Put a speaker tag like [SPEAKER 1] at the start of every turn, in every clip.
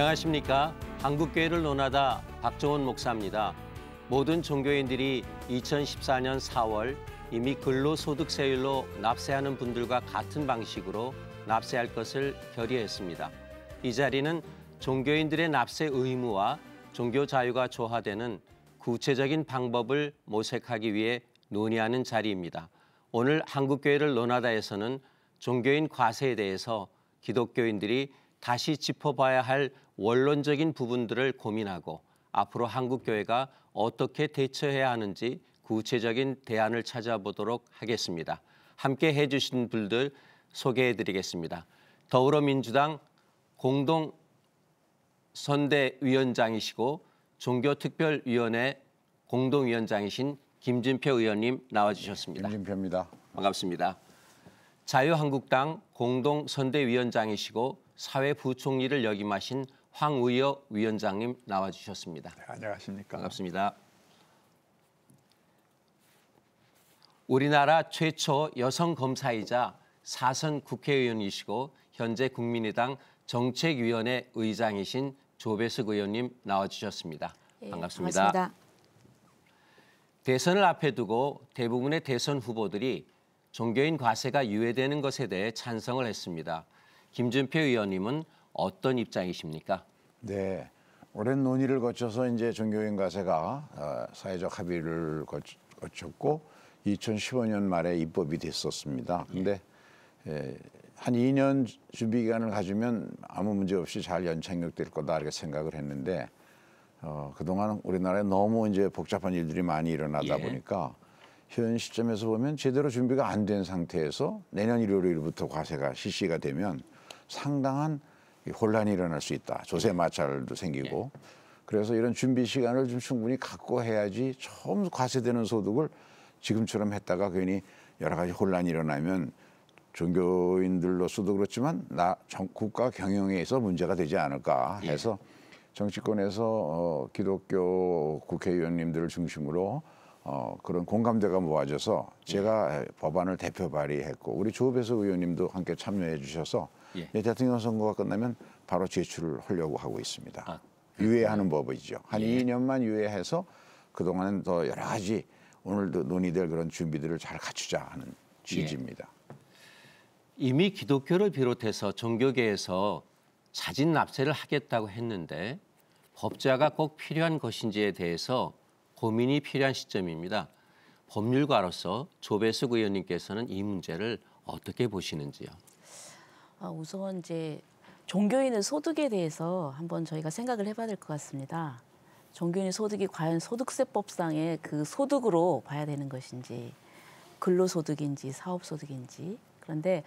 [SPEAKER 1] 안녕하십니까. 한국교회를 논하다 박종원 목사입니다. 모든 종교인들이 2014년 4월 이미 근로소득세율로 납세하는 분들과 같은 방식으로 납세할 것을 결의했습니다. 이 자리는 종교인들의 납세 의무와 종교 자유가 조화되는 구체적인 방법을 모색하기 위해 논의하는 자리입니다. 오늘 한국교회를 논하다에서는 종교인 과세에 대해서 기독교인들이 다시 짚어봐야 할 원론적인 부분들을 고민하고 앞으로 한국 교회가 어떻게 대처해야 하는지 구체적인 대안을 찾아보도록 하겠습니다. 함께 해주신 분들 소개해드리겠습니다. 더불어민주당 공동 선대위원장이시고 종교특별위원회 공동위원장이신 김진표 의원님 나와주셨습니다. 김진표입니다. 반갑습니다. 자유한국당 공동 선대위원장이시고 사회부총리를 역임하신 황우여 위원장님 나와주셨습니다. 네, 안녕하십니까. 반갑습니다. 우리나라 최초 여성 검사이자 사선 국회의원이시고 현재 국민의당 정책위원회 의장이신 조배숙 의원님 나와주셨습니다.
[SPEAKER 2] 예, 반갑습니다. 반갑습니다.
[SPEAKER 1] 대선을 앞에 두고 대부분의 대선 후보들이 종교인 과세가 유예되는 것에 대해 찬성을 했습니다. 김준표 의원님은 어떤
[SPEAKER 3] 입장이십니까? 네. 오랜 논의를 거쳐서 이제 종교인 가세가 어, 사회적 합의를 거쳤고 2015년 말에 입법이 됐었습니다. 예. 근데 예. 한 2년 준비 기간을 가지면 아무 문제 없이 잘 연착륙될 거다 이렇게 생각을 했는데 어, 그동안 우리나라에 너무 이제 복잡한 일들이 많이 일어나다 예. 보니까 현 시점에서 보면 제대로 준비가 안 된 상태에서 내년 1월 1일부터 과세가 실시가 되면 상당한 혼란이 일어날 수 있다. 조세 마찰도 생기고 네. 그래서 이런 준비 시간을 좀 충분히 갖고 해야지 처음 과세되는 소득을 지금처럼 했다가 괜히 여러 가지 혼란이 일어나면 종교인들로서도 그렇지만 나 정, 국가 경영에 서 문제가 되지 않을까 예. 해서 정치권에서 어, 기독교 국회의원님들을 중심으로 어, 그런 공감대가 모아져서 제가 예. 법안을 대표 발의했고 우리 조에서 의원님도 함께 참여해 주셔서 예. 예. 대통령 선거가 끝나면 바로 제출을 하려고 하고 있습니다. 아, 예. 유예하는 법이죠. 한 예. 2년만 유예해서 그동안은 더 여러 가지 오늘도 논의될 그런 준비들을 잘 갖추자 하는 취지입니다. 예.
[SPEAKER 1] 이미 기독교를 비롯해서 종교계에서 자진 납세를 하겠다고 했는데 법제가꼭 필요한 것인지에 대해서 고민이 필요한 시점입니다. 법률가로서 조배숙 의원님께서는 이 문제를 어떻게 보시는지요?
[SPEAKER 2] 아, 우선 이제 종교인의 소득에 대해서 한번 저희가 생각을 해봐야 될 것 같습니다. 종교인의 소득이 과연 소득세법상의 그 소득으로 봐야 되는 것인지 근로소득인지 사업소득인지 그런데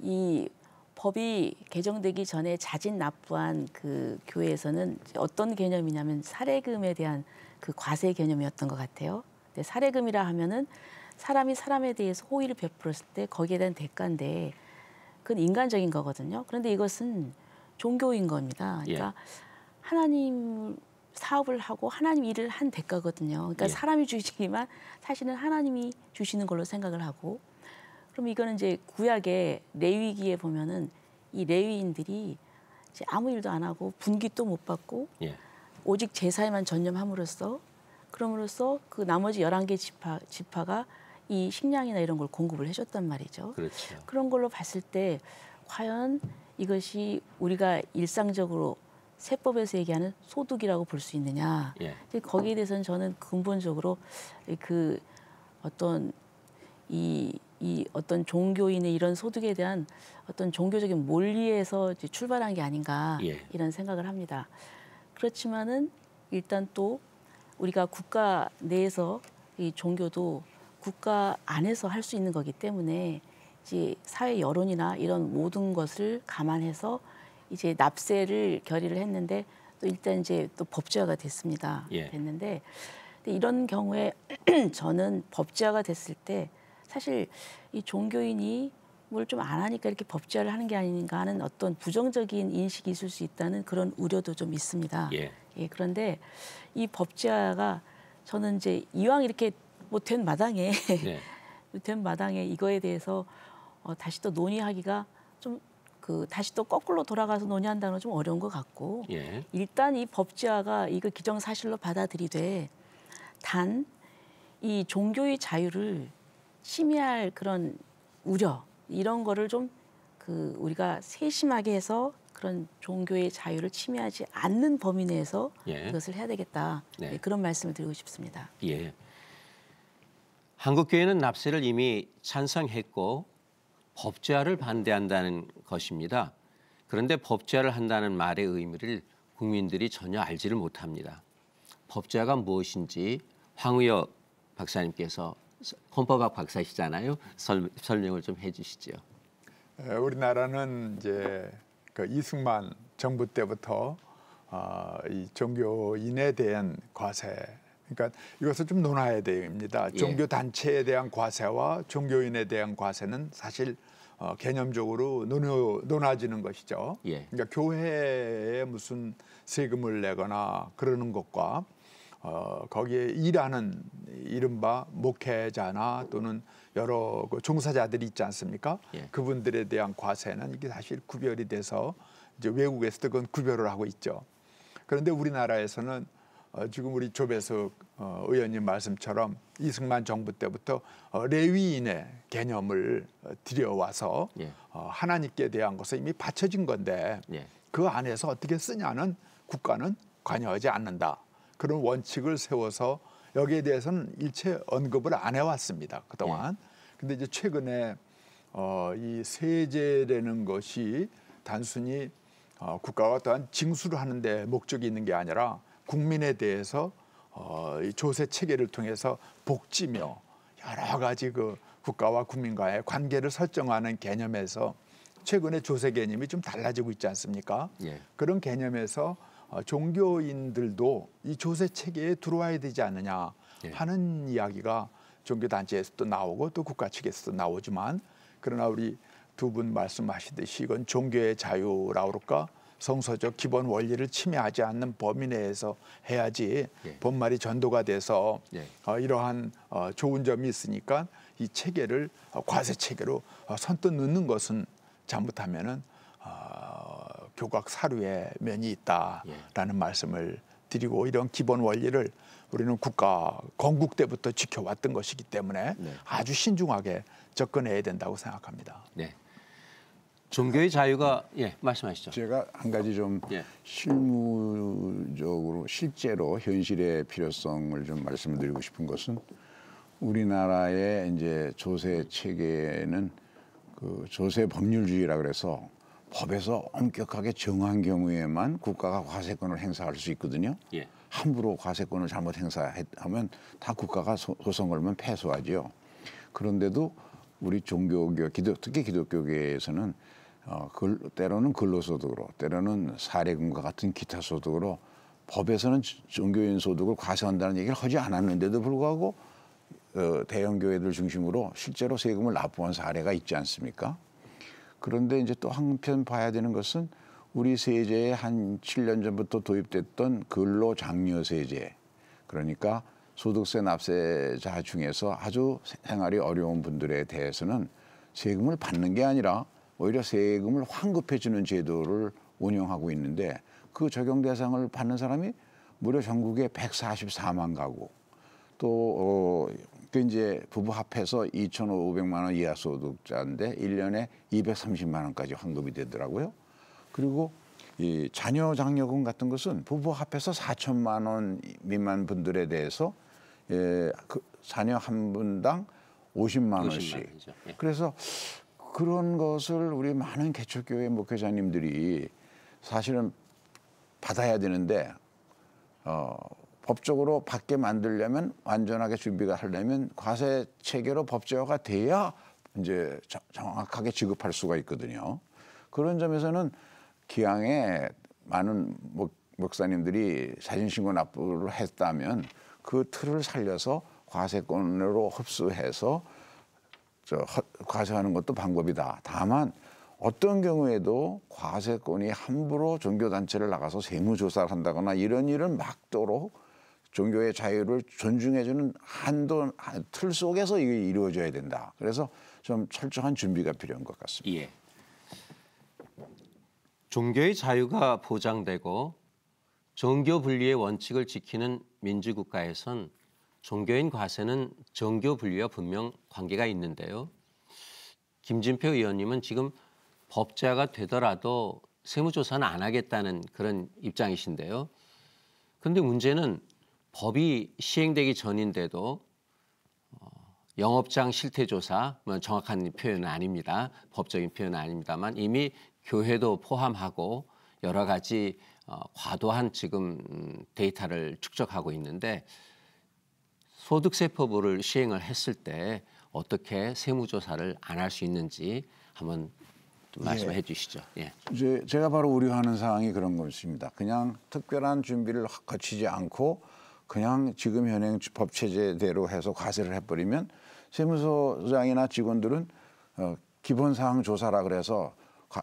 [SPEAKER 2] 이 법이 개정되기 전에 자진 납부한 그 교회에서는 어떤 개념이냐면 사례금에 대한 그 과세 개념이었던 것 같아요. 근데 사례금이라 하면은 사람이 사람에 대해서 호의를 베풀었을 때 거기에 대한 대가인데 그건 인간적인 거거든요. 그런데 이것은 종교인 겁니다. 그러니까 예. 하나님 사업을 하고 하나님 일을 한 대가거든요. 그러니까 예. 사람이 주시지만 사실은 하나님이 주시는 걸로 생각을 하고 그럼 이거는 이제 구약의 레위기에 보면은 이 레위인들이 이제 아무 일도 안 하고 분기도못 받고 예. 오직 제사에만 전념함으로써 그럼으로써 그 나머지 1 1개 지파, 지파가 이 식량이나 이런 걸 공급을 해줬단 말이죠. 그렇죠. 그런 걸로 봤을 때 과연 이것이 우리가 일상적으로 세법에서 얘기하는 소득이라고 볼 수 있느냐. 예. 거기에 대해서는 저는 근본적으로 그 어떤 이, 이 어떤 종교인의 이런 소득에 대한 어떤 종교적인 몰리에서 이제 출발한 게 아닌가 예. 이런 생각을 합니다. 그렇지만은 일단 또 우리가 국가 내에서 이 종교도 국가 안에서 할 수 있는 거기 때문에 이제 사회 여론이나 이런 모든 것을 감안해서 이제 납세를 결의를 했는데 또 일단 이제 또 법제화가 됐습니다. 예. 됐는데 근데 이런 경우에 저는 법제화가 됐을 때 사실 이 종교인이 뭘 좀 안 하니까 이렇게 법제화를 하는 게 아닌가 하는 어떤 부정적인 인식이 있을 수 있다는 그런 우려도 좀 있습니다. 예. 예 그런데 이 법제화가 저는 이제 이왕 이렇게 뭐된 마당에 네. 된 마당에 이거에 대해서 어, 다시 또 논의하기가 좀 그 다시 또 거꾸로 돌아가서 논의한다는 건 좀 어려운 것 같고 예. 일단 이 법제화가 이걸 기정사실로 받아들이되 단 이 종교의 자유를 침해할 그런 우려 이런 거를 좀 그 우리가 세심하게 해서 그런 종교의 자유를 침해하지 않는 범위 내에서 예. 그것을 해야 되겠다 네. 예, 그런 말씀을 드리고 싶습니다.
[SPEAKER 1] 예. 한국교회는 납세를 이미 찬성했고 법제화를 반대한다는 것입니다. 그런데 법제화를 한다는 말의 의미를 국민들이 전혀 알지를 못합니다. 법제화가 무엇인지 황우혁 박사님께서 헌법학 박사시잖아요. 설명을 좀 해주시죠.
[SPEAKER 4] 우리나라는 이제 그 이승만 정부 때부터 어, 이 종교인에 대한 과세 그러니까 이것을 좀 논해야 됩니다. 예. 종교 단체에 대한 과세와 종교인에 대한 과세는 사실 어, 개념적으로 논, 논하지는 것이죠. 예. 그러니까 교회에 무슨 세금을 내거나 그러는 것과 어, 거기에 일하는 이른바 목회자나 또는 여러 그 종사자들이 있지 않습니까? 예. 그분들에 대한 과세는 이게 사실 구별이 돼서 이제 외국에서도 그건 구별을 하고 있죠. 그런데 우리나라에서는 어, 지금 우리 조배석 어, 의원님 말씀처럼 이승만 정부 때부터 어, 레위인의 개념을 어, 들여와서 예. 어, 하나님께 대한 것은 이미 받쳐진 건데 예. 그 안에서 어떻게 쓰냐는 국가는 관여하지 않는다. 그런 원칙을 세워서 여기에 대해서는 일체 언급을 안 해왔습니다. 그동안. 예. 근데 이제 최근에 어, 이 세제라는 것이 단순히 어, 국가가 어떠한 징수를 하는데 목적이 있는 게 아니라 국민에 대해서 어, 이 조세 체계를 통해서 복지며 여러 가지 그 국가와 국민과의 관계를 설정하는 개념에서 최근에 조세 개념이 좀 달라지고 있지 않습니까? 예. 그런 개념에서 어, 종교인들도 이 조세 체계에 들어와야 되지 않느냐 예. 하는 이야기가 종교 단체에서도 나오고 또 국가 측에서도 나오지만 그러나 우리 두 분 말씀하시듯이 이건 종교의 자유라 그럴까 성서적 기본 원리를 침해하지 않는 범위 내에서 해야지 예. 본말이 전도가 돼서 예. 어, 이러한 어, 좋은 점이 있으니까 이 체계를 어, 과세 체계로 어, 선뜻 넣는 것은 잘못하면은 어, 교각 사류의 면이 있다라는 예. 말씀을 드리고 이런 기본 원리를 우리는 국가 건국 때부터 지켜왔던 것이기 때문에 네. 아주 신중하게 접근해야 된다고 생각합니다.
[SPEAKER 1] 네. 종교의 자유가 예 말씀하시죠. 제가 한 가지 좀 예.
[SPEAKER 4] 실무적으로
[SPEAKER 3] 실제로 현실의 필요성을 좀 말씀드리고 싶은 것은 우리나라의 이제 조세 체계는 그 조세 법률주의라 그래서 법에서 엄격하게 정한 경우에만 국가가 과세권을 행사할 수 있거든요. 예. 함부로 과세권을 잘못 행사하면 다 국가가 소, 송 걸면 패소하지요. 그런데도 우리 종교교, 기독, 특히 기독교계에서는 어, 글, 때로는 근로소득으로 때로는 사례금과 같은 기타 소득으로 법에서는 종교인 소득을 과세한다는 얘기를 하지 않았는데도 불구하고 어, 대형 교회들 중심으로 실제로 세금을 납부한 사례가 있지 않습니까? 그런데 이제 또 한편 봐야 되는 것은 우리 세제에 한 7년 전부터 도입됐던 근로장려세제 그러니까 소득세 납세자 중에서 아주 생활이 어려운 분들에 대해서는 세금을 받는 게 아니라 오히려 세금을 환급해주는 제도를 운영하고 있는데 그 적용 대상을 받는 사람이 무려 전국에 144만 가구 또 어, 그 이제 부부 합해서 2,500만 원 이하 소득자인데 1년에 230만 원까지 환급이 되더라고요. 그리고 이 자녀 장려금 같은 것은 부부 합해서 4천만 원 미만 분들에 대해서 예, 그 자녀 한 분당 50만 원씩. 50만 예. 그래서 그런 것을 우리 많은 개척교회 목회자님들이 사실은 받아야 되는데 어, 법적으로 받게 만들려면 완전하게 준비가 하려면 과세 체계로 법제화가 돼야 이제 정확하게 지급할 수가 있거든요. 그런 점에서는 기왕에 많은 목, 목사님들이 사진신고 납부를 했다면 그 틀을 살려서 과세권으로 흡수해서 저 과세하는 것도 방법이다. 다만 어떤 경우에도 과세권이 함부로 종교단체를 나가서 세무조사를 한다거나 이런 일은 막도록 종교의 자유를 존중해주는 한도 틀 속에서 이게 이루어져야 된다. 그래서 좀 철저한 준비가 필요한 것 같습니다. 예.
[SPEAKER 1] 종교의 자유가 보장되고 종교 분리의 원칙을 지키는 민주국가에선 종교인 과세는 정교 분류와 분명 관계가 있는데요. 김진표 의원님은 지금 법자가 되더라도 세무조사는 안 하겠다는 그런 입장이신데요. 근데 문제는 법이 시행되기 전인데도 어, 영업장 실태조사, 뭐 정확한 표현은 아닙니다. 법적인 표현은 아닙니다만 이미 교회도 포함하고 여러 가지 어, 과도한 지금 음, 데이터를 축적하고 있는데 소득세법을 시행을 했을 때 어떻게 세무조사를 안 할 수 있는지 한번 좀 말씀해 예. 주시죠. 예.
[SPEAKER 3] 이제 제가 바로 우려하는 사항이 그런 것입니다. 그냥 특별한 준비를 거치지 않고 그냥 지금 현행 법 체제대로 해서 과세를 해버리면 세무소장이나 직원들은 어, 기본 사항 조사라 그래서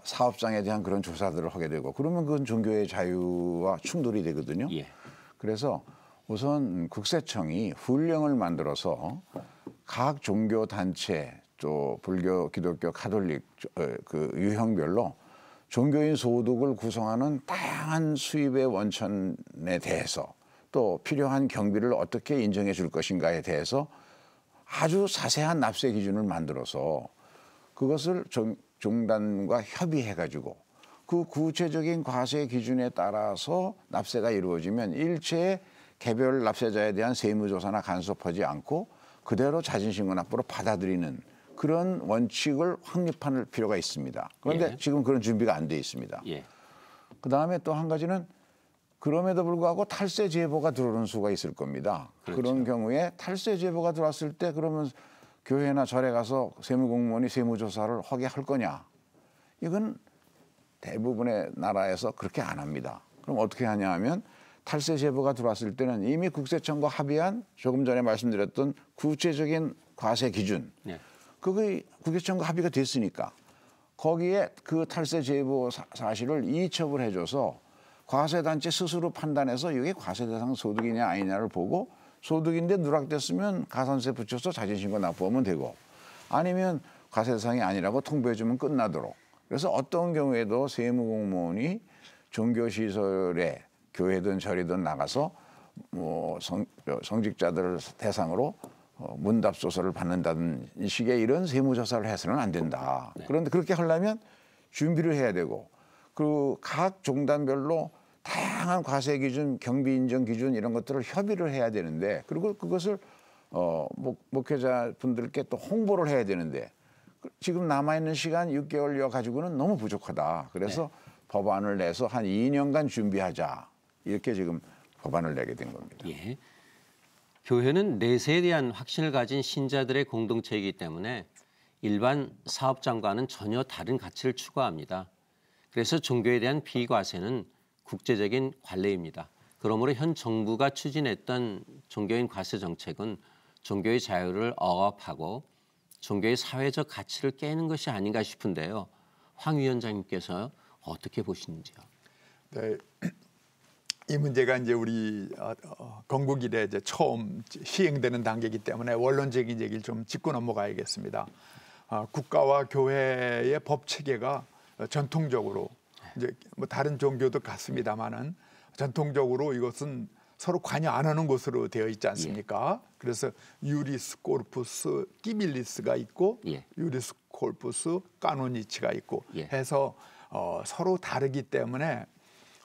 [SPEAKER 3] 사업장에 대한 그런 조사들을 하게 되고 그러면 그건 종교의 자유와 충돌이 되거든요. 예. 그래서 우선 국세청이 훈령을 만들어서 각 종교 단체 또 불교, 기독교, 카톨릭그 어, 유형별로 종교인 소득을 구성하는 다양한 수입의 원천에 대해서 또 필요한 경비를 어떻게 인정해 줄 것인가에 대해서 아주 자세한 납세 기준을 만들어서 그것을 종단과 협의해 가지고 그 구체적인 과세 기준에 따라서 납세가 이루어지면 일체의 개별 납세자에 대한 세무조사나 간섭하지 않고 그대로 자진신고납부로 받아들이는 그런 원칙을 확립할 필요가 있습니다. 그런데 예. 지금 그런 준비가 안 돼 있습니다. 예. 그 다음에 또 한 가지는 그럼에도 불구하고 탈세 제보가 들어오는 수가 있을 겁니다. 그렇죠. 그런 경우에 탈세 제보가 들어왔을 때 그러면 교회나 절에 가서 세무공무원이 세무조사를 하게 할 거냐? 이건 대부분의 나라에서 그렇게 안 합니다. 그럼 어떻게 하냐 하면 탈세 제보가 들어왔을 때는 이미 국세청과 합의한 조금 전에 말씀드렸던 구체적인 과세 기준 네. 그게 국세청과 합의가 됐으니까 거기에 그 탈세 제보 사, 실을 이첩을 해줘서 과세단체 스스로 판단해서 이게 과세 대상 소득이냐 아니냐를 보고 소득인데 누락됐으면 가산세 붙여서 자진신고 납부하면 되고 아니면 과세 대상이 아니라고 통보해주면 끝나도록 그래서 어떤 경우에도 세무공무원이 종교시설에 교회든 절이든 나가서 뭐 성, 어, 성직자들을 대상으로 어, 문답 조사를 받는다는 식의 이런 세무조사를 해서는 안 된다. 네. 그런데 그렇게 하려면 준비를 해야 되고 그 각 종단별로 다양한 과세 기준, 경비 인정 기준 이런 것들을 협의를 해야 되는데 그리고 그것을 어, 목, 목회자 분들께 또 홍보를 해야 되는데 그 지금 남아 있는 시간 6개월여 가지고는 너무 부족하다. 그래서 네. 법안을 내서 한 2년간 준비하자. 이렇게 지금 법안을 내게 된 겁니다. 예.
[SPEAKER 1] 교회는 내세에 대한 확신을 가진 신자들의 공동체이기 때문에 일반 사업장과는 전혀 다른 가치를 추구합니다. 그래서 종교에 대한 비과세는 국제적인 관례입니다. 그러므로 현 정부가 추진했던 종교인 과세 정책은 종교의 자유를 억압하고 종교의 사회적 가치를 깨는 것이 아닌가 싶은데요. 황 위원장님께서 어떻게 보시는지요?
[SPEAKER 4] 네, 이 문제가 이제 우리 어, 어, 건국 이래 이제 처음 시행되는 단계이기 때문에 원론적인 얘기를 좀 짚고 넘어가야겠습니다. 아, 국가와 교회의 법 체계가 전통적으로 이제 뭐 다른 종교도 같습니다만은 전통적으로 이것은 서로 관여 안 하는 것으로 되어 있지 않습니까? 예. 그래서 유리스 골프스 끼밀리스가 있고 예. 유리스 골프스 까노니치가 있고 예. 해서 어, 서로 다르기 때문에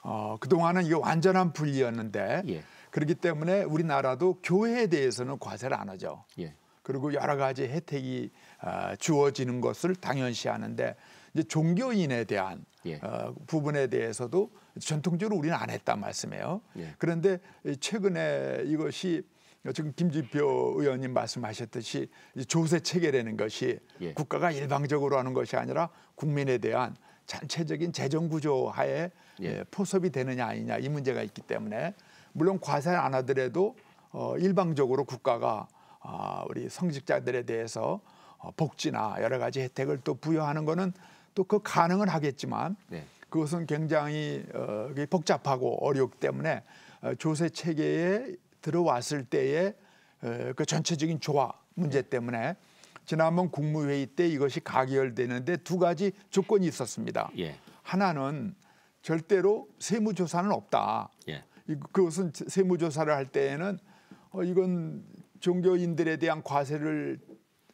[SPEAKER 4] 어, 그동안은 이게 완전한 분리였는데 예. 그렇기 때문에 우리나라도 교회에 대해서는 과세를 안 하죠. 예. 그리고 여러 가지 혜택이 어, 주어지는 것을 당연시하는데 이제 종교인에 대한 예. 어, 부분에 대해서도 전통적으로 우리는 안 했단 말씀이에요. 예. 그런데 최근에 이것이 지금 김진표 의원님 말씀하셨듯이 조세 체계라는 것이 예. 국가가 일방적으로 하는 것이 아니라 국민에 대한 전체적인 재정 구조 하에 예, 음. 포섭이 되느냐 아니냐 이 문제가 있기 때문에 물론 과세를 안 하더라도 어, 일방적으로 국가가 어, 우리 성직자들에 대해서 어, 복지나 여러 가지 혜택을 또 부여하는 거는 또 그 가능은 하겠지만 네. 그것은 굉장히 어, 복잡하고 어렵기 때문에 어, 조세 체계에 들어왔을 때의 어, 그 전체적인 조화 문제 네. 때문에 지난번 국무회의 때 이것이 가결되는데 두 가지 조건이 있었습니다. 예. 하나는 절대로 세무조사는 없다. 예. 그것은 세무조사를 할 때에는 어, 이건 종교인들에 대한 과세를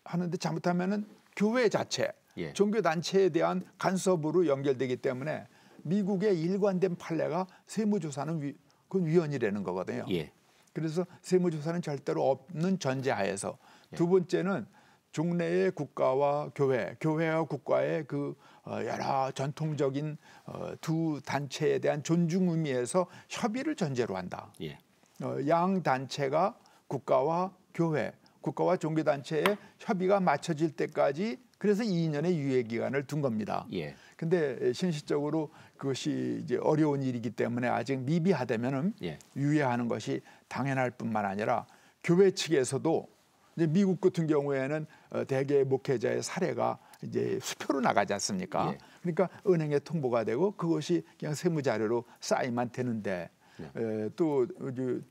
[SPEAKER 4] 하는데 잘못하면은 교회 자체, 예. 종교 단체에 대한 간섭으로 연결되기 때문에 미국의 일관된 판례가 세무조사는 위, 그건 위헌이라는 거거든요. 예. 그래서 세무조사는 절대로 없는 전제하에서 예. 두 번째는 종래의 국가와 교회, 교회와 국가의 그 어, 여러 전통적인 어, 두 단체에 대한 존중 의미에서 협의를 전제로 한다. 예. 어, 양 단체가 국가와 교회, 국가와 종교 단체의 협의가 맞춰질 때까지 그래서 2년의 유예 기간을 둔 겁니다. 예. 근데 현실적으로 그것이 이제 어려운 일이기 때문에 아직 미비하다면은 예. 유예하는 것이 당연할 뿐만 아니라 교회 측에서도 이제 미국 같은 경우에는 대개 목회자의 사례가 이제 수표로 나가지 않습니까? 예. 그러니까 은행에 통보가 되고 그것이 그냥 세무 자료로 쌓이만 되는데 네. 에, 또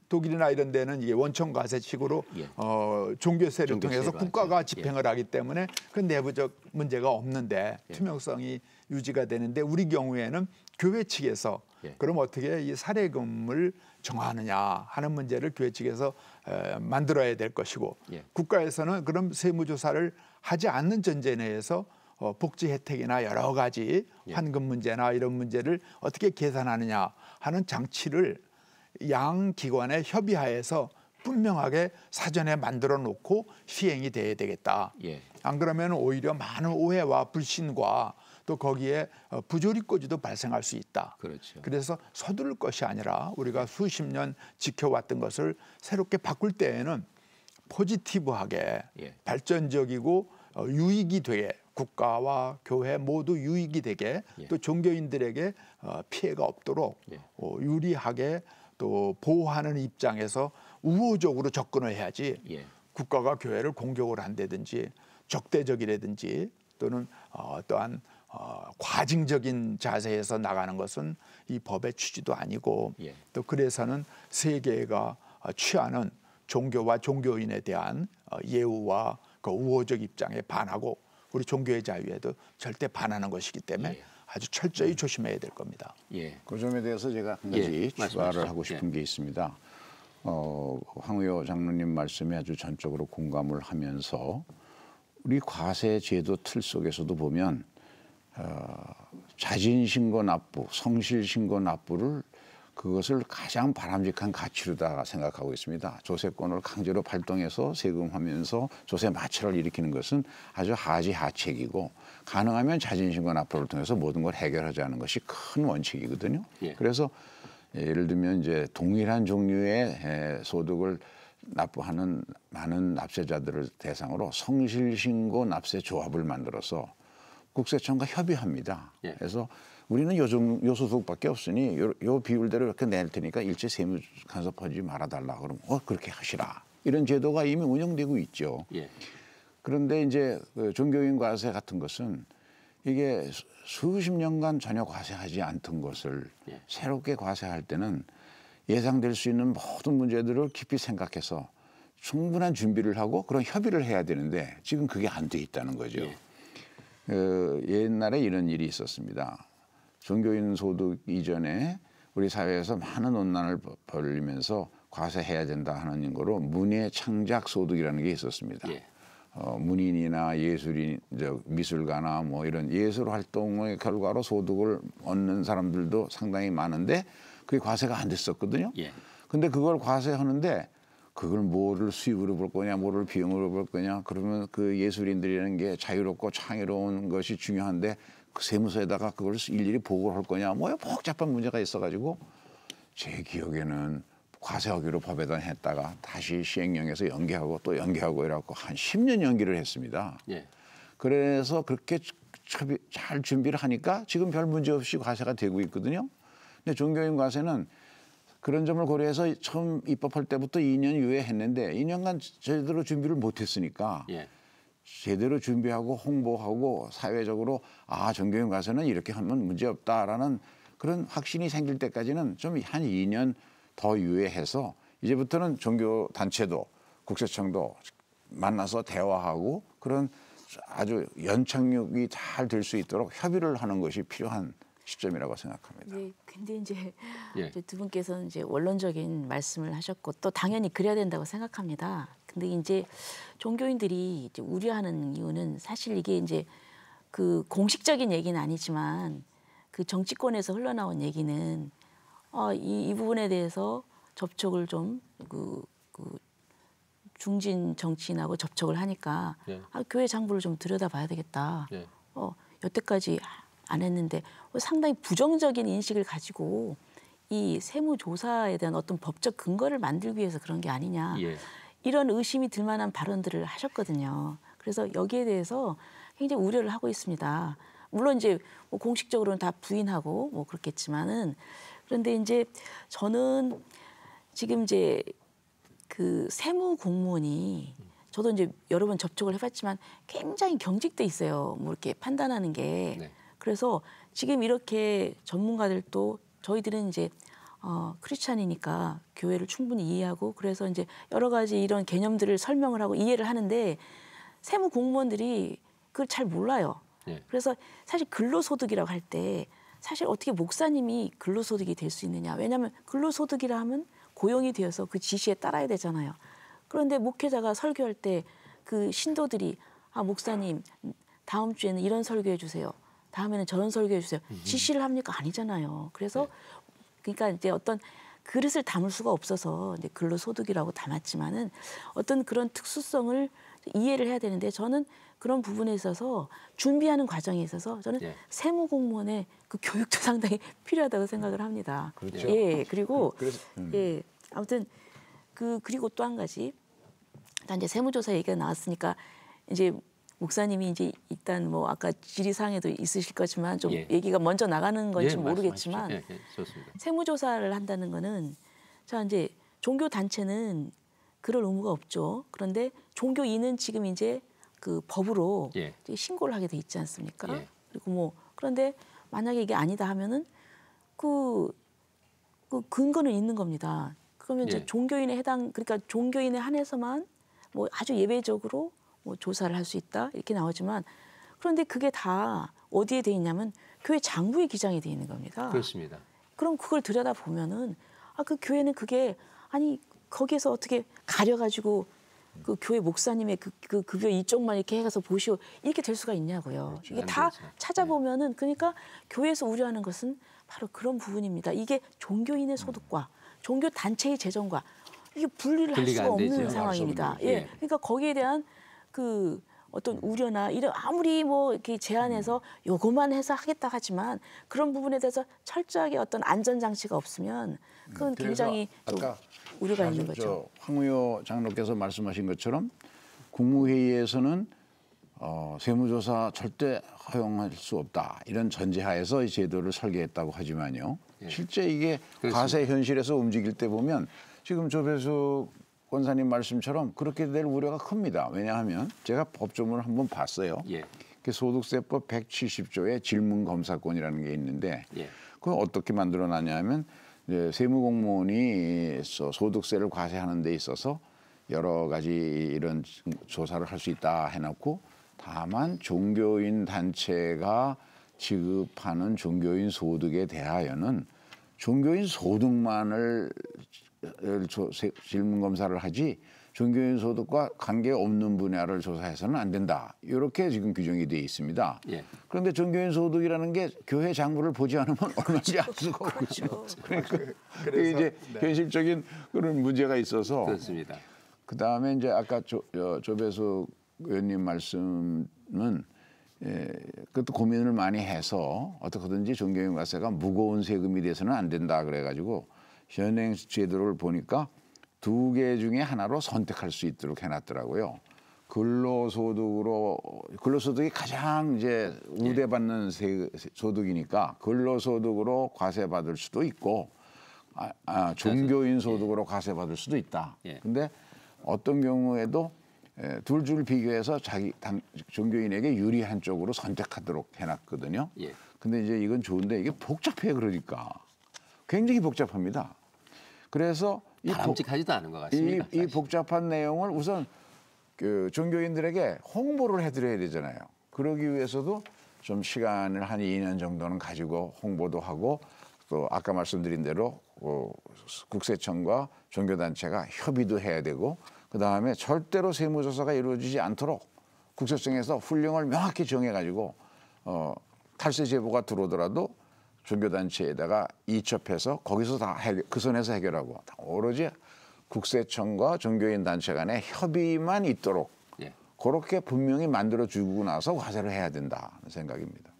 [SPEAKER 4] 독일이나 이런 데는 이게 원천 과세식으로 예. 어, 종교세를 종교세 통해서 국가가 예. 집행을 예. 하기 때문에 그 내부적 문제가 없는데 예. 투명성이 유지가 되는데 우리 경우에는 교회 측에서 예. 그럼 어떻게 이 사례금을 정하느냐 하는 문제를 교회 측에서 에, 만들어야 될 것이고 예. 국가에서는 그럼 세무조사를 하지 않는 전제 내에서 어, 복지 혜택이나 여러 가지 예. 환급 문제나 이런 문제를 어떻게 계산하느냐 하는 장치를 양 기관의 협의하에서 분명하게 사전에 만들어 놓고 시행이 돼야 되겠다. 예. 안 그러면 오히려 많은 오해와 불신과 또 거기에 어, 부조리꼬지도 발생할 수 있다. 그렇죠. 그래서 서두를 것이 아니라 우리가 수십 년 지켜왔던 것을 새롭게 바꿀 때에는 포지티브하게 예. 발전적이고 어, 유익이 되게 국가와 교회 모두 유익이 되게 예. 또 종교인들에게 어, 피해가 없도록 예. 어, 유리하게 또 보호하는 입장에서 우호적으로 접근을 해야지 예. 국가가 교회를 공격을 한다든지 적대적이라든지 또는 어, 또한 어, 과징적인 자세에서 나가는 것은 이 법의 취지도 아니고 예. 또 그래서는 세계가 어, 취하는 종교와 종교인에 대한 어, 예우와 그 우호적 입장에 반하고 우리 종교의 자유에도 절대 반하는 것이기 때문에 예. 아주 철저히 음. 조심해야 될 겁니다. 예. 그 점에 대해서 제가 한 가지 예. 추가를 하고 예. 싶은
[SPEAKER 3] 예. 게 있습니다. 어, 황우여 장로님 말씀에 아주 전적으로 공감을 하면서 우리 과세 제도 틀 속에서도 보면 어, 자진 신고 납부, 성실 신고 납부를 그것을 가장 바람직한 가치로다 생각하고 있습니다. 조세권을 강제로 발동해서 세금하면서 조세 마찰을 일으키는 것은 아주 하지하책이고 가능하면 자진신고 납부를 통해서 모든 걸 해결하자는 것이 큰 원칙이거든요. 예. 그래서 예를 들면 이제 동일한 종류의 소득을 납부하는 많은 납세자들을 대상으로 성실신고 납세 조합을 만들어서 국세청과 협의합니다. 예. 그래서 우리는 요즘 요소득밖에 없으니 요, 요 비율대로 이렇게 낼 테니까 일체 세무 간섭하지 말아달라 그러면 어 그렇게 하시라 이런 제도가 이미 운영되고 있죠. 예. 그런데 이제 그 종교인 과세 같은 것은 이게 수십 년간 전혀 과세하지 않던 것을 예. 새롭게 과세할 때는 예상될 수 있는 모든 문제들을 깊이 생각해서 충분한 준비를 하고 그런 협의를 해야 되는데 지금 그게 안 돼 있다는 거죠. 예. 그 옛날에 이런 일이 있었습니다. 종교인 소득 이전에 우리 사회에서 많은 논란을 벌리면서 과세해야 된다 하는 거로 문예 창작 소득이라는 게 있었습니다. 예. 어, 문인이나 예술인, 저 미술가나 뭐 이런 예술 활동의 결과로 소득을 얻는 사람들도 상당히 많은데 그게 과세가 안 됐었거든요. 예. 근데 그걸 과세하는데 그걸 뭐를 수입으로 볼 거냐, 뭐를 비용으로 볼 거냐. 그러면 그 예술인들이라는 게 자유롭고 창의로운 것이 중요한데 그 세무서에다가 그걸 일일이 보고를 할 거냐 뭐 복잡한 문제가 있어가지고 제 기억에는 과세하기로 법에다 했다가 다시 시행령에서 연기하고 또 연기하고 이래갖고 한 10년 연기를 했습니다. 예. 그래서 그렇게 잘 준비를 하니까 지금 별 문제 없이 과세가 되고 있거든요. 근데 종교인 과세는 그런 점을 고려해서 처음 입법할 때부터 2년 유예했는데 2년간 제대로 준비를 못했으니까 예. 제대로 준비하고 홍보하고 사회적으로 아 종교인 가서는 이렇게 하면 문제 없다라는 그런 확신이 생길 때까지는 좀 한 2년 더 유예해서 이제부터는 종교 단체도 국세청도 만나서 대화하고 그런 아주 연착륙이 잘 될 수 있도록 협의를 하는 것이 필요한 시점이라고 생각합니다.
[SPEAKER 2] 예, 근데 이제 예. 두 분께서는 이제 원론적인 말씀을 하셨고 또 당연히 그래야 된다고 생각합니다. 근데 이제 종교인들이 이제 우려하는 이유는 사실 이게 이제 그 공식적인 얘기는 아니지만 그 정치권에서 흘러나온 얘기는 어, 이, 이 부분에 대해서 접촉을 좀그 그 중진 정치인하고 접촉을 하니까 예. 아, 교회 장부를 좀 들여다봐야 되겠다. 예. 어, 여태까지 안 했는데 상당히 부정적인 인식을 가지고 이 세무조사에 대한 어떤 법적 근거를 만들기 위해서 그런 게 아니냐 예. 이런 의심이 들 만한 발언들을 하셨거든요. 그래서 여기에 대해서 굉장히 우려를 하고 있습니다. 물론 이제 뭐 공식적으로는 다 부인하고 뭐 그렇겠지만은 그런데 이제 저는 지금 이제 그 세무 공무원이 저도 이제 여러 번 접촉을 해봤지만 굉장히 경직돼 있어요. 뭐 이렇게 판단하는 게 네. 그래서 지금 이렇게 전문가들도 저희들은 이제 어, 크리스찬이니까 교회를 충분히 이해하고 그래서 이제 여러 가지 이런 개념들을 설명을 하고 이해를 하는데 세무 공무원들이 그걸 잘 몰라요. 네. 그래서 사실 근로소득이라고 할 때 사실 어떻게 목사님이 근로소득이 될 수 있느냐. 왜냐하면 근로소득이라 하면 고용이 되어서 그 지시에 따라야 되잖아요. 그런데 목회자가 설교할 때 그 신도들이 아 목사님 다음 주에는 이런 설교해 주세요. 다음에는 저런 설교해 주세요. 지시를 합니까? 아니잖아요. 그래서 네. 그러니까 이제 어떤 그릇을 담을 수가 없어서 이제 근로 소득이라고 담았지만은 어떤 그런 특수성을 이해를 해야 되는데 저는 그런 부분에 있어서 준비하는 과정에 있어서 저는 예. 세무 공무원의 그 교육도 상당히 필요하다고 생각을 합니다. 그렇죠. 예, 그리고 음, 그래서, 음. 예, 아무튼 그 그리고 또 한 가지, 일단 이제 세무조사 얘기가 나왔으니까 이제 목사님이 이제 일단 뭐 아까 질의사항에도 있으실 거지만 좀 예. 얘기가 먼저 나가는 건지 예, 모르겠지만 예, 예 세무조사를 한다는 거는 자 이제 종교 단체는 그럴 의무가 없죠. 그런데 종교인은 지금 이제 그 법으로 예. 신고를 하게 돼 있지 않습니까? 예. 그리고 뭐 그런데 만약에 이게 아니다 하면은 그, 그 근거는 있는 겁니다. 그러면 이제 종교인에 해당 그러니까 종교인에 한해서만 뭐 아주 예외적으로 뭐 조사를 할 수 있다 이렇게 나오지만 그런데 그게 다 어디에 돼 있냐면 교회 장부의 기장이 돼 있는 겁니다. 그렇습니다. 그럼 그걸 들여다 보면은 아 그 교회는 그게 아니 거기에서 어떻게 가려가지고 그 교회 목사님의 그, 그 급여 그 이쪽만 이렇게 해서 보시오 이렇게 될 수가 있냐고요. 그렇죠. 이게 다 찾아보면은 네. 그러니까 교회에서 우려하는 것은 바로 그런 부분입니다. 이게 종교인의 음. 소득과 종교 단체의 재정과 이게 분리를 할 수가 없는 되죠. 상황입니다. 예. 예. 그러니까 거기에 대한 그 어떤 우려나 이런 아무리 뭐 이렇게 제한해서 요것만 해서 하겠다 하지만 그런 부분에 대해서 철저하게 어떤 안전 장치가 없으면 그건 굉장히 아까 우려가 있는 거죠.
[SPEAKER 3] 황우여 장로께서 말씀하신 것처럼 국무회의에서는 어, 세무조사 절대 허용할 수 없다 이런 전제하에서 이 제도를 설계했다고 하지만요. 예. 실제 이게 그렇습니다. 과세 현실에서 움직일 때 보면 지금 조배수 권사님 말씀처럼 그렇게 될 우려가 큽니다. 왜냐하면 제가 법조문을 한번 봤어요. 예. 그 소득세법 170조에 질문 검사권이라는 게 있는데 예. 그걸 어떻게 만들어 놨냐면 이제 세무공무원이 소득세를 과세하는 데 있어서 여러 가지 이런 조사를 할 수 있다 해놓고 다만 종교인 단체가 지급하는 종교인 소득에 대하여는 종교인 소득만을 어, 질문 검사를 하지 종교인 소득과 관계 없는 분야를 조사해서는 안 된다. 이렇게 지금 규정이 돼 있습니다. 예. 그런데 종교인 소득이라는 게 교회 장부를 보지 않으면 얼마인지 알 수가 없죠. 그렇죠. 그러니까 그래서, 이제 네. 현실적인 그런 문제가 있어서 그렇습니다. 그 다음에 이제 아까 조, 어, 조배수 의원님 말씀은 예, 그것도 고민을 많이 해서 어떻게든지 종교인 과세가 무거운 세금이 돼서는 안 된다 그래가지고 현행 제도를 보니까 두 개 중에 하나로 선택할 수 있도록 해놨더라고요. 근로소득으로 근로소득이 가장 이제 우대받는 예. 세, 소득이니까 근로소득으로 과세받을 수도 있고 아, 아, 네, 네. 종교인 예. 소득으로 과세받을 수도 있다. 예. 근데 어떤 경우에도 예, 둘줄 비교해서 자기 당, 종교인에게 유리한 쪽으로 선택하도록 해놨거든요. 예. 근데 이제 이건 좋은데 이게 복잡해 그러니까 굉장히 복잡합니다. 그래서 이 바람직하지도 않은 것 같습니다. 이, 이 복잡한 내용을 우선 그 종교인들에게 홍보를 해드려야 되잖아요. 그러기 위해서도 좀 시간을 한 2년 정도는 가지고 홍보도 하고 또 아까 말씀드린 대로 어, 국세청과 종교단체가 협의도 해야 되고 그 다음에 절대로 세무조사가 이루어지지 않도록 국세청에서 훈령을 명확히 정해가지고 어, 탈세 제보가 들어오더라도 종교단체에다가 이첩해서 거기서 다그 선에서 해결하고 오로지 국세청과 종교인 단체 간의 협의만 있도록 예. 그렇게 분명히 만들어 주고 나서 과세를 해야 된다 는 생각입니다.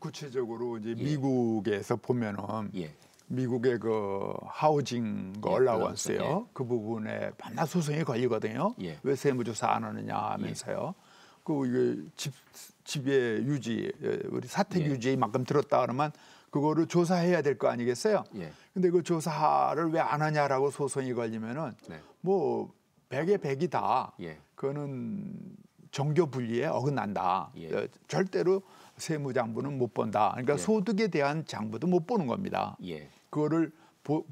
[SPEAKER 4] 구체적으로 이제 예. 미국에서 보면은 예. 미국의 그 하우징 그얼라왔어요그 예, 그렇죠. 예. 부분에 반납 소송이 걸리거든요. 예. 왜 세무조사 안 하느냐 하면서요. 그 이게 집 집의 유지 우리 사택 유지만큼 들었다 그러면 그거를 조사해야 될 거 아니겠어요? 예. 근데 그 조사를 왜 안 하냐라고 소송이 걸리면은 네. 뭐 백에 백이다. 예. 그거는 정교 분리에 어긋난다. 예. 어, 절대로 세무장부는 못 본다. 그러니까 예. 소득에 대한 장부도 못 보는 겁니다. 예. 그거를 보,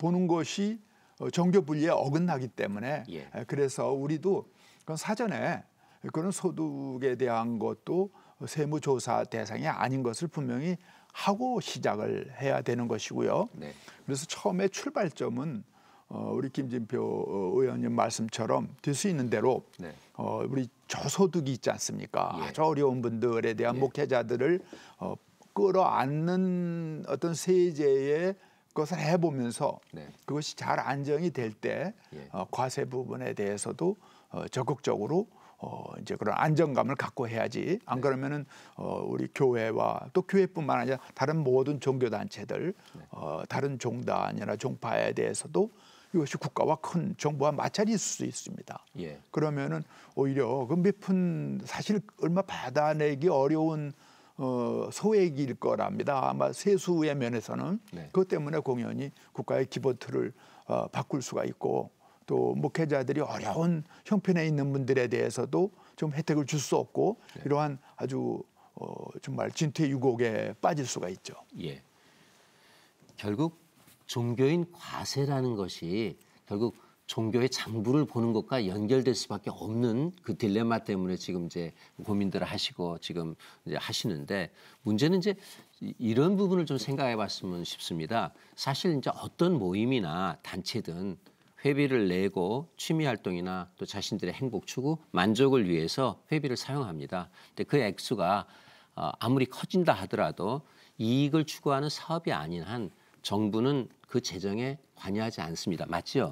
[SPEAKER 4] 는 것이 어, 정교 분리에 어긋나기 때문에 예. 그래서 우리도 그건 사전에 그런 소득에 대한 것도 세무조사 대상이 아닌 것을 분명히 하고 시작을 해야 되는 것이고요. 네. 그래서 처음에 출발점은 어, 우리 김진표 어, 의원님 말씀처럼 될 수 있는 대로 네. 어, 우리 저소득이 있지 않습니까? 예. 아주 어려운 분들에 대한 예. 목회자들을 어, 끌어안는 어떤 세제의 것을 해보면서 네. 그것이 잘 안정이 될때 예. 어, 과세 부분에 대해서도 어, 적극적으로 어, 이제 그런 안정감을 갖고 해야지 안 네. 그러면은 어, 우리 교회와 또 교회뿐만 아니라 다른 모든 종교 단체들 네. 어, 다른 종단이나 종파에 대해서도 이것이 국가와 큰 정부와 마찰이 있을 수 있습니다. 예. 그러면은 오히려 그 몇 푼 사실 얼마 받아내기 어려운 어, 소액일 거랍니다. 아마 세수의 면에서는 네. 그것 때문에 공연이 국가의 기본 틀을 어, 바꿀 수가 있고 또 목회자들이 어려운 형편에 있는 분들에 대해서도 좀 혜택을 줄 수 없고 네. 이러한 아주 어, 정말 진퇴 유곡에 빠질 수가 있죠. 예. 결국 종교인 과세라는 것이
[SPEAKER 1] 결국 종교의 장부를 보는 것과 연결될 수밖에 없는 그 딜레마 때문에 지금 이제 고민들을 하시고 지금 이제 하시는데 문제는 이제 이런 부분을 좀 생각해 봤으면 싶습니다. 사실 이제 어떤 모임이나 단체든 회비를 내고 취미 활동이나 또 자신들의 행복 추구, 만족을 위해서 회비를 사용합니다. 근데 그 액수가 어, 아무리 커진다 하더라도 이익을 추구하는 사업이 아닌 한 정부는 그 재정에 관여하지 않습니다. 맞지요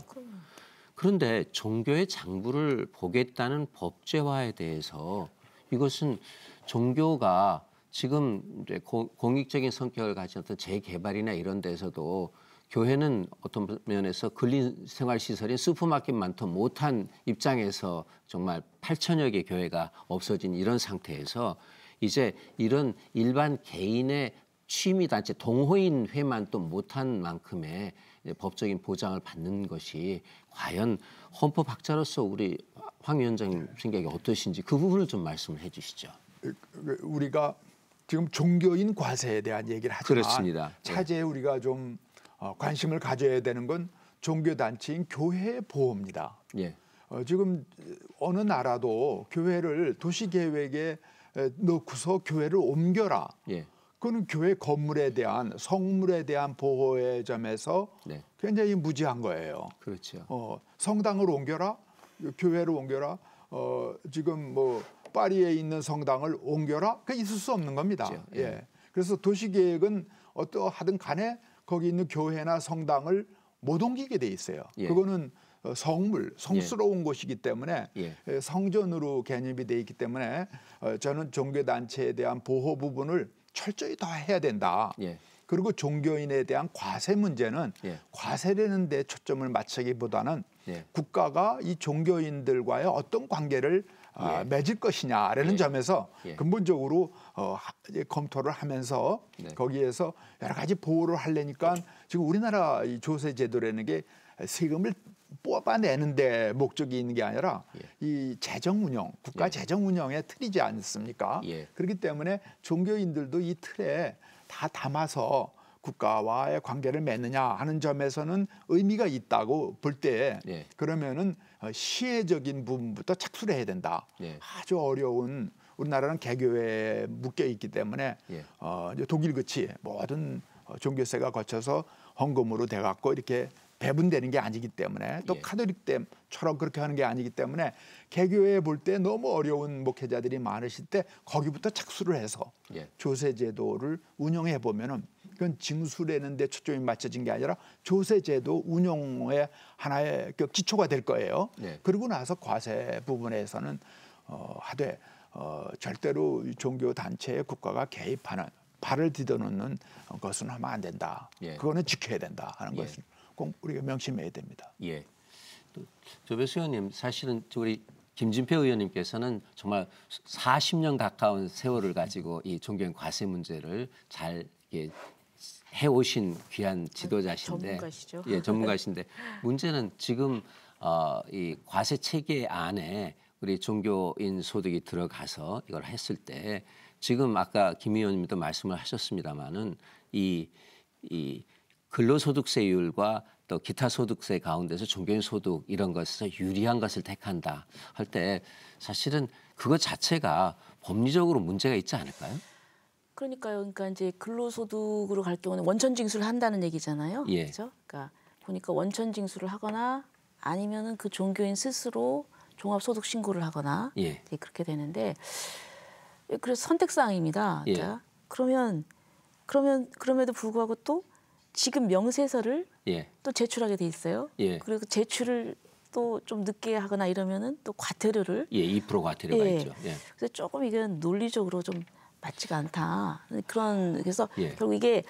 [SPEAKER 1] 그런데 종교의 장부를 보겠다는 법제화에 대해서 이것은 종교가 지금 이제 공익적인 성격을 가진 어떤 재개발이나 이런 데서도 교회는 어떤 면에서 근린 생활 시설인 슈퍼마켓 많더 못한 입장에서 정말 8천여 개 교회가 없어진 이런 상태에서 이제 이런 일반 개인의 취미 단체 동호인 회만 또 못한 만큼의 법적인 보장을 받는 것이 과연 헌법학자로서 우리 황 위원장님 생각이 어떠신지 그 부분을 좀 말씀을 해주시죠.
[SPEAKER 4] 우리가 지금 종교인 과세에 대한 얘기를 하지만 그렇습니다. 네. 차제에 우리가 좀 어, 관심을 가져야 되는 건 종교 단체인 교회 보호입니다. 예. 어, 지금 어느 나라도 교회를 도시 계획에 넣고서 교회를 옮겨라. 예. 그는 교회 건물에 대한 성물에 대한 보호의 점에서 네. 굉장히 무지한 거예요. 그렇죠. 어, 성당을 옮겨라, 교회를 옮겨라. 어, 지금 뭐 파리에 있는 성당을 옮겨라. 그 있을 수 없는 겁니다. 그렇죠. 예. 예. 그래서 도시 계획은 어떠하든 간에 거기 있는 교회나 성당을 못 옮기게 돼 있어요. 예. 그거는 어, 성물, 예. 성스러운 예. 곳이기 때문에 예. 성전으로 개념이 돼 있기 때문에 어, 저는 종교 단체에 대한 보호 부분을 철저히 더 해야 된다. 예. 그리고 종교인에 대한 과세 문제는 예. 과세라는 데 초점을 맞추기보다는 예. 국가가 이 종교인들과의 어떤 관계를 아, 예. 맺을 것이냐라는 예. 점에서 예. 근본적으로 어, 검토를 하면서 네. 거기에서 여러 가지 보호를 하려니까 지금 우리나라 이 조세 제도라는 게 세금을 뽑아내는데 목적이 있는 게 아니라 예. 이 재정 운영, 국가 예. 재정 운영에 틀이지 않습니까? 예. 그렇기 때문에 종교인들도 이 틀에 다 담아서 국가와의 관계를 맺느냐 하는 점에서는 의미가 있다고 볼 때 그러면은 어, 시혜적인 부분부터 착수를 해야 된다. 예. 아주 어려운 우리나라는 개교에 묶여 있기 때문에 예. 어, 이제 독일 그치 모든 어, 종교세가 거쳐서 헌금으로 돼갖고 이렇게 배분되는 게 아니기 때문에 또 예. 카톨릭됨처럼 그렇게 하는 게 아니기 때문에 개교회 볼때 너무 어려운 목회자들이 많으실 때 거기부터 착수를 해서 예. 조세 제도를 운영해 보면은 그건 징수되는데 초점이 맞춰진 게 아니라 조세 제도 운영의 하나의 그 기초가 될 거예요. 예. 그리고 나서 과세 부분에서는 어, 하되 어, 절대로 종교 단체의 국가가 개입하는 발을 디뎌놓는 것은 하면 안 된다. 예. 그거는 지켜야 된다 하는 예. 것입니다. 꼭 우리가 명심해야 됩니다.
[SPEAKER 1] 예. 조배수 의원님 사실은 우리 김진표 의원님께서는 정말 40년 가까운 세월을 가지고 이 종교인 과세 문제를 잘 예, 해오신 귀한 지도자신데 전문가시죠. 예 전문가신데 문제는 지금 어, 이 과세 체계 안에 우리 종교인 소득이 들어가서 이걸 했을 때 지금 아까 김 의원님도 말씀을 하셨습니다마는 이이 근로소득세율과 또 기타 소득세 가운데서 종교인소득 이런 것에서 유리한 것을 택한다 할 때 사실은 그것 자체가 법리적으로 문제가 있지 않을까요?
[SPEAKER 2] 그러니까요. 그러니까 이제 근로소득으로 갈 경우는 원천 징수를 한다는 얘기잖아요. 예. 그렇죠? 그러니까 보니까 원천 징수를 하거나 아니면은 그 종교인 스스로 종합소득 신고를 하거나 예. 그렇게 되는데 그래서 선택 사항입니다. 그러니까 예. 그러면 그러면 그럼에도 불구하고 또 지금 명세서를 예. 또 제출하게 돼 있어요. 예. 그리고 그 제출을 또 좀 늦게 하거나 이러면은 또 과태료를
[SPEAKER 1] 예, 2% 과태료가 예. 있죠. 예.
[SPEAKER 2] 그래서 조금 이건 논리적으로 좀 맞지가 않다. 그런 그래서 예. 결국 이게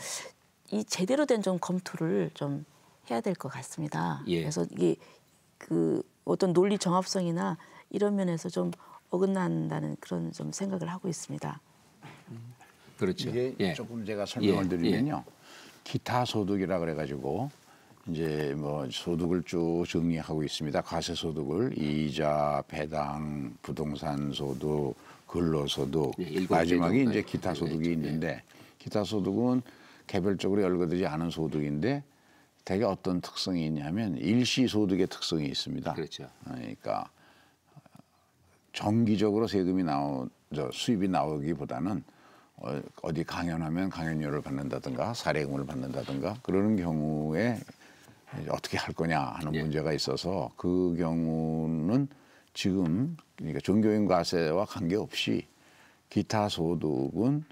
[SPEAKER 2] 이 제대로 된 좀 검토를 좀 해야 될 것 같습니다. 예. 그래서 이게 그 어떤 논리 정합성이나 이런 면에서 좀 어긋난다는 그런 좀 생각을 하고 있습니다.
[SPEAKER 3] 음, 그렇죠. 이게 예. 조금
[SPEAKER 2] 제가 설명을 드리면요.
[SPEAKER 3] 기타 소득이라 그래가지고 이제 뭐 소득을 쭉 정리하고 있습니다. 과세 소득을 이자, 배당, 부동산 소득, 근로 소득, 네, 마지막에 이제 기타 예, 소득이 네, 있는데 기타 소득은 개별적으로 열거되지 않은 소득인데 대개 어떤 특성이 있냐면 일시 소득의 특성이 있습니다. 그렇죠. 그러니까 정기적으로 세금이 나오 저 수입이 나오기보다는 어, 어디 강연하면 강연료를 받는다든가 사례금을 받는다든가 그러는 경우에 어떻게 할 거냐 하는 예. 문제가 있어서 그 경우는 지금 그러니까 종교인 과세와 관계없이 기타 소득은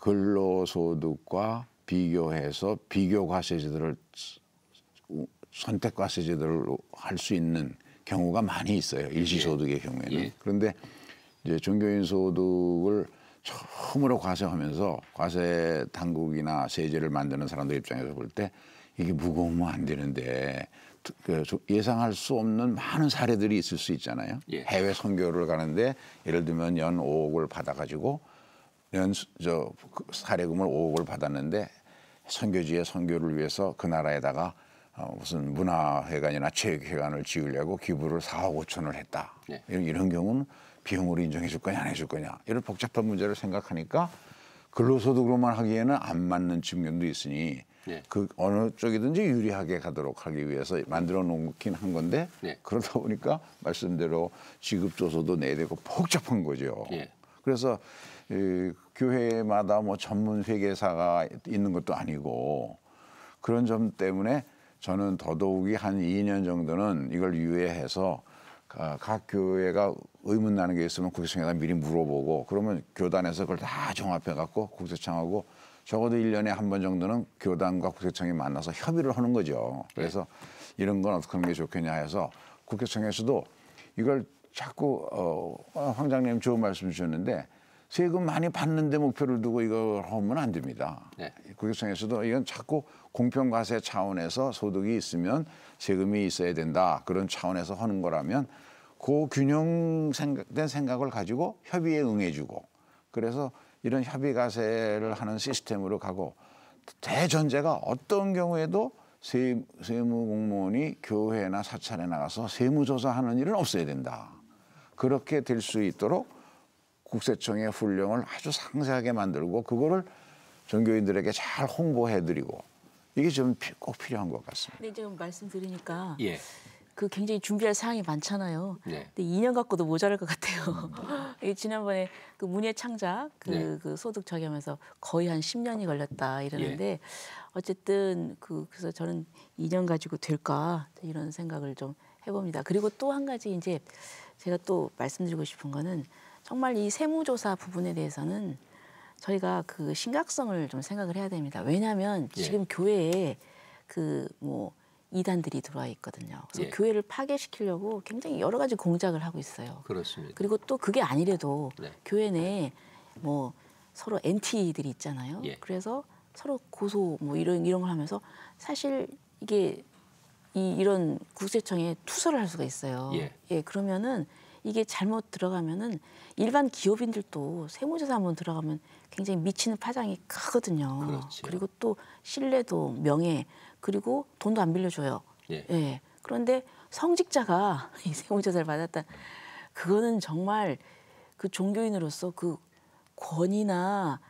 [SPEAKER 3] 근로소득과 비교해서 비교 과세제도를 선택 과세제도를 할수 있는 경우가 많이 있어요 일시소득의 예. 경우에는 예. 그런데 이제 종교인 소득을 처음으로 과세하면서 과세 당국이나 세제를 만드는 사람들 입장에서 볼 때 이게 무거우면 안 되는데 그 예상할 수 없는 많은 사례들이 있을 수 있잖아요. 예. 해외 선교를 가는데 예를 들면 연 5억을 받아가지고 연저 그 사례금을 5억을 받았는데 선교지의 선교를 위해서 그 나라에다가 어, 무슨 문화회관이나 체육회관을 지으려고 기부를 4억 5천을 했다. 예. 이런 경우는 비용으로 인정해 줄 거냐 안 해줄 거냐 이런 복잡한 문제를 생각하니까 근로소득으로만 하기에는 안 맞는 측면도 있으니 네. 그 어느 쪽이든지 유리하게 가도록 하기 위해서 만들어 놓긴 한 건데 네. 그러다 보니까 말씀대로 지급 조서도 내야 되고 복잡한 거죠. 네. 그래서 이, 교회마다 뭐 전문 회계사가 있는 것도 아니고 그런 점 때문에 저는 더더욱이 한 2년 정도는 이걸 유예해서 어, 각 교회가 의문 나는 게 있으면 국세청에다 미리 물어보고 그러면 교단에서 그걸 다 종합해 갖고 국세청하고 적어도 일년에 한 번 정도는 교단과 국세청이 만나서 협의를 하는 거죠. 그래서 네. 이런 건 어떻게 하는 게 좋겠냐 해서 국세청에서도 이걸 자꾸 어, 황장님 좋은 말씀 주셨는데 세금 많이 받는데 목표를 두고 이걸 하면 안 됩니다. 네. 국세청에서도 이건 자꾸 공평과세 차원에서 소득이 있으면 세금이 있어야 된다 그런 차원에서 하는 거라면 고 그 균형된 생각을 가지고 협의에 응해주고 그래서 이런 협의 가세를 하는 시스템으로 가고 대전제가 어떤 경우에도 세무 공무원이 교회나 사찰에 나가서 세무조사하는 일은 없어야 된다. 그렇게 될 수 있도록 국세청의 훈령을 아주 상세하게 만들고 그거를 종교인들에게 잘 홍보해드리고 이게 지금 꼭 필요한 것 같습니다.
[SPEAKER 2] 네, 지금 말씀 드리니까 예. 그 굉장히 준비할 사항이 많잖아요. 네. 근데 2년 갖고도 모자랄 것 같아요. 음. 지난번에 그 문예 창작 그, 네. 그 소득 저기하면서 거의 한 10년이 걸렸다 이러는데 예. 어쨌든 그 그래서 저는 2년 가지고 될까 이런 생각을 좀 해봅니다. 그리고 또 한 가지 이제 제가 또 말씀드리고 싶은 거는 정말 이 세무조사 부분에 대해서는 저희가 그 심각성을 좀 생각을 해야 됩니다. 왜냐하면 예. 지금 예. 교회에 그뭐 이단들이 들어와 있거든요. 그래서 예. 교회를 파괴시키려고 굉장히 여러 가지 공작을 하고 있어요. 그렇습니다. 그리고 또 그게 아니래도 네. 교회 내에 뭐 서로 엔티들이 있잖아요. 예. 그래서 서로 고소 뭐 이런 이런 걸 하면서 사실 이게 이 이런 국세청에 투서를 할 수가 있어요. 예. 예 그러면은 이게 잘못 들어가면은 일반 기업인들도 세무조사 한번 들어가면 굉장히 미치는 파장이 크거든요. 그렇죠. 그리고 또 신뢰도 명예 그리고 돈도 안 빌려줘요. 예. 예. 그런데 성직자가 이 세무조사를 받았다. 그거는 정말 그 종교인으로서 그 권위나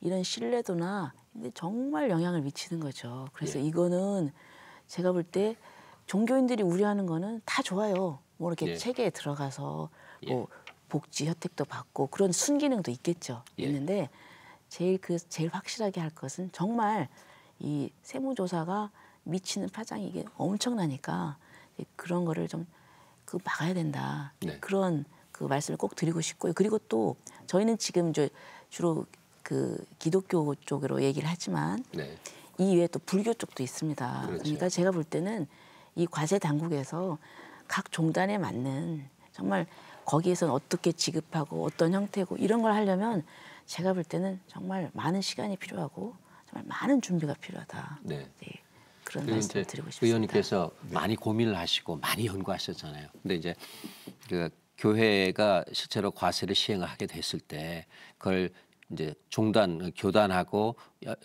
[SPEAKER 2] 이런 신뢰도나 정말 영향을 미치는 거죠. 그래서 예. 이거는 제가 볼 때 종교인들이 우려하는 거는 다 좋아요. 뭐 이렇게 예. 체계에 들어가서 예. 뭐 복지 혜택도 받고 그런 순기능도 있겠죠. 예. 있는데 제일 그 제일 확실하게 할 것은 정말 이 세무조사가 미치는 파장이 이게 엄청나니까 그런 거를 좀 그 막아야 된다. 네. 그런 그 말씀을 꼭 드리고 싶고요. 그리고 또 저희는 지금 저 주로 그 기독교 쪽으로 얘기를 하지만 네. 이 외에 또 불교 쪽도 있습니다. 그렇죠. 그러니까 제가 볼 때는 이 과세 당국에서 각 종단에 맞는 정말 거기에선 어떻게 지급하고 어떤 형태고 이런 걸 하려면 제가 볼 때는 정말 많은 시간이 필요하고 정말 많은 준비가 필요하다. 네. 네. 그런 말씀 드리고
[SPEAKER 1] 싶습니다. 의원님께서 네. 많이 고민을 하시고 많이 연구하셨잖아요. 근데 이제 그 교회가 실제로 과세를 시행하게 됐을 때 그걸 이제 종단 교단하고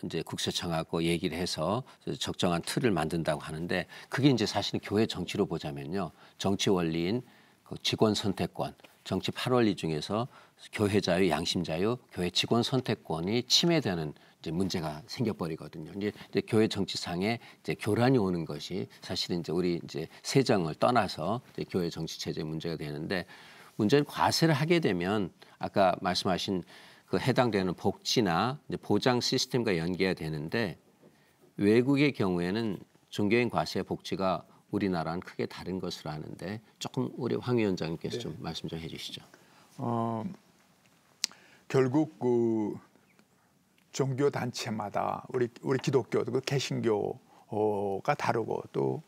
[SPEAKER 1] 이제 국세청하고 얘기를 해서 적정한 틀을 만든다고 하는데 그게 이제 사실은 교회 정치로 보자면요 정치 원리인 그 직원 선택권 정치 8원리 중에서 교회 자유 양심 자유 교회 직원 선택권이 침해되는 이제 문제가 생겨버리거든요. 이제, 이제 교회 정치상에 이제 교란이 오는 것이 사실은 이제 우리 이제 세정을 떠나서 이제 교회 정치 체제 문제가 되는데 문제는 과세를 하게 되면 아까 말씀하신 그 해당되는 복지나 보장 시스템과 연계가 되는데 외국의 경우에는 종교인 과세 복지가 우리나라는 크게 다른 것으로 아는데 조금 우리 황 위원장님께서 네. 좀 말씀 좀 해주시죠.
[SPEAKER 4] 어, 결국 그 종교 단체마다 우리 우리 기독교 그 개신교가 다르고 또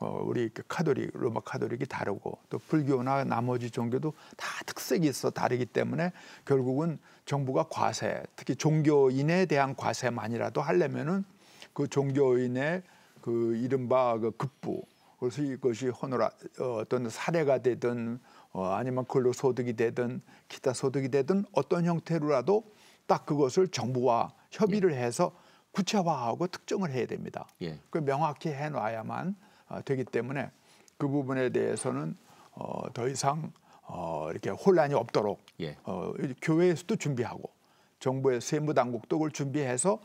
[SPEAKER 4] 어, 우리 그 카톨릭 로마 카톨릭이 다르고 또 불교나 나머지 종교도 다 특색이 있어 다르기 때문에 결국은 정부가 과세 특히 종교인에 대한 과세만이라도 하려면은 그 종교인의 그 이른바 그 급부 그래서 이것이 호노라 어, 어떤 사례가 되든 어, 아니면 근로 소득이 되든 기타 소득이 되든 어떤 형태로라도 딱 그것을 정부와 협의를 예. 해서 구체화하고 특정을 해야 됩니다. 예. 그 명확히 해놔야만 어, 되기 때문에 그 부분에 대해서는 어, 더 이상 어, 이렇게 혼란이 없도록 예. 어, 교회에서도 준비하고 정부의 세무 당국도 그걸 준비해서